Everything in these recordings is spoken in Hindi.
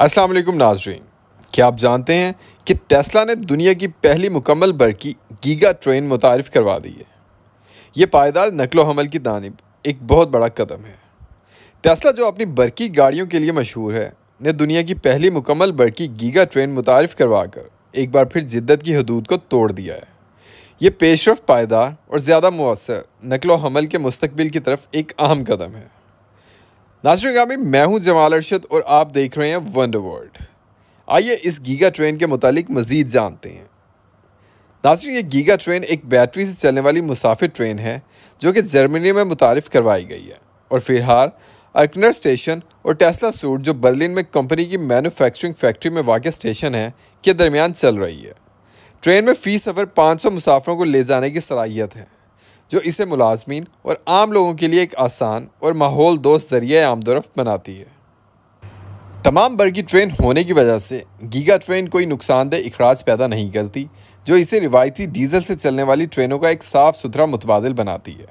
अस्सलाम वालेकुम नाजरीन क्या आप जानते हैं कि टेस्ला ने दुनिया की पहली मुकम्मल बरकी गीगा ट्रेन मुतारफ़ करवा दी है ये पायदार नकलो हमल की जानब एक बहुत बड़ा कदम है टेस्ला जो अपनी बरकी गाड़ियों के लिए मशहूर है ने दुनिया की पहली मुकम्मल बरकी गीगा ट्रेन मुतारफ़ करवा कर एक बार फिर जिद्दत की हदूद को तोड़ दिया है ये पेशरफ पायदार और ज़्यादा मवसर नकलो हमल के मुस्तबिल की तरफ एक अहम कदम है नाजरगामी मैं हूं जमाल अरशद और आप देख रहे हैं वंडर वर्ल्ड आइए इस गीगा ट्रेन के मुतालिक मज़ीद जानते हैं नाजर ये गीगा ट्रेन एक बैटरी से चलने वाली मुसाफिर ट्रेन है जो कि जर्मनी में मुतारफ़ करवाई गई है और फिलहाल अर्कनर स्टेशन और टेस्ला सूट जो बर्लिन में कंपनी की मैनुफैक्चरिंग फैक्ट्री में वाक़ स्टेशन है के दरमियान चल रही है ट्रेन में फ़ी सफ़र सौ मुसाफरों को ले जाने की सलाहियत है जो इसे मुलाजमीन और आम लोगों के लिए एक आसान और माहौल दोस्त जरिए आमदरफ्त बनाती है तमाम बरगी ट्रेन होने की वजह से गीगा ट्रेन कोई नुकसानदेह अखराज पैदा नहीं करती जो इसे रिवायती डीजल से चलने वाली ट्रेनों का एक साफ़ सुथरा मुतबादल बनाती है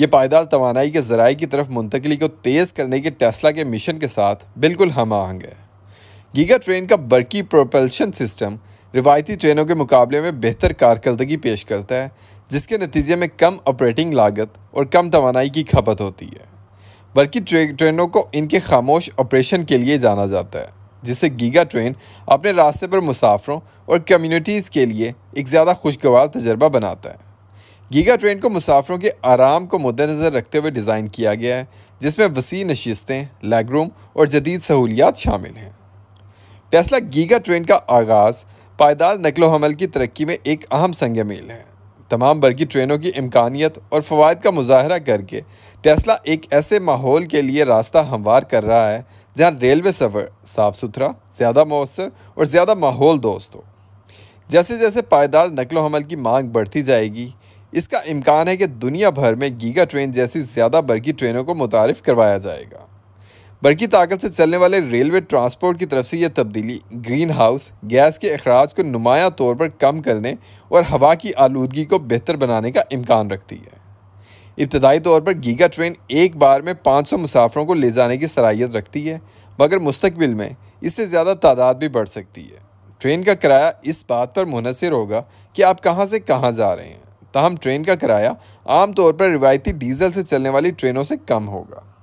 यह पायदार तोानाई के ज़राए की तरफ मुंतकली को तेज़ करने के टेस्ला के मिशन के साथ बिल्कुल हम आहंग है गीगा ट्रेन का बरकी प्रोपल्शन सिस्टम रिवायती ट्रेनों के मुकाबले में बेहतर कारकर्दगी पेश करता है जिसके नतीजे में कम ऑपरेटिंग लागत और कम तोानाई की खपत होती है बल्कि ट्रेनों को इनके खामोश ऑपरेशन के लिए जाना जाता है जिससे गीगा ट्रेन अपने रास्ते पर मुसाफरों और कम्युनिटीज़ के लिए एक ज़्यादा खुशगवार तजर्बा बनाता है गीगा ट्रेन को मुसाफरों के आराम को मद्दनज़र रखते हुए डिज़ाइन किया गया है जिसमें वसी नशस्तें लेगरूम और जदीद सहूलियात शामिल हैं टेस्ला गीगा ट्रेन का आगाज़ पायदार नकलोहमल की तरक्की में एक अहम संग मील है तमाम बरकी ट्रेनों की इम्कानियत और फ़वाद का मुजाहरा करके टेस्ला एक ऐसे माहौल के लिए रास्ता हमवार कर रहा है जहाँ रेलवे सफ़र साफ़ सुथरा ज़्यादा मौसर और ज़्यादा माहौल दोस्त हो जैसे जैसे पायदार नकलो हमल की मांग बढ़ती जाएगी इसका इम्कान है कि दुनिया भर में गीगा ट्रेन जैसी ज़्यादा बरकी ट्रेनों को मुतारफ़ करवाया जाएगा बरकी ताकत से चलने वाले रेलवे ट्रांसपोर्ट की तरफ से यह तब्दीली ग्रीन हाउस गैस के अखराज को नुमाया तौर पर कम करने और हवा की आलूदगी को बेहतर बनाने का इम्कान रखती है इब्तदाई तौर पर गीगा ट्रेन एक बार में 500 मुसाफरों को ले जाने की सलाहियत रखती है मगर मुस्तबिल में इससे ज़्यादा तादाद भी बढ़ सकती है ट्रेन का किराया इस बात पर मुनसर होगा कि आप कहाँ से कहाँ जा रहे हैं ताहम ट्रेन का किराया आमतौर पर रिवायती डीजल से चलने वाली ट्रेनों से कम होगा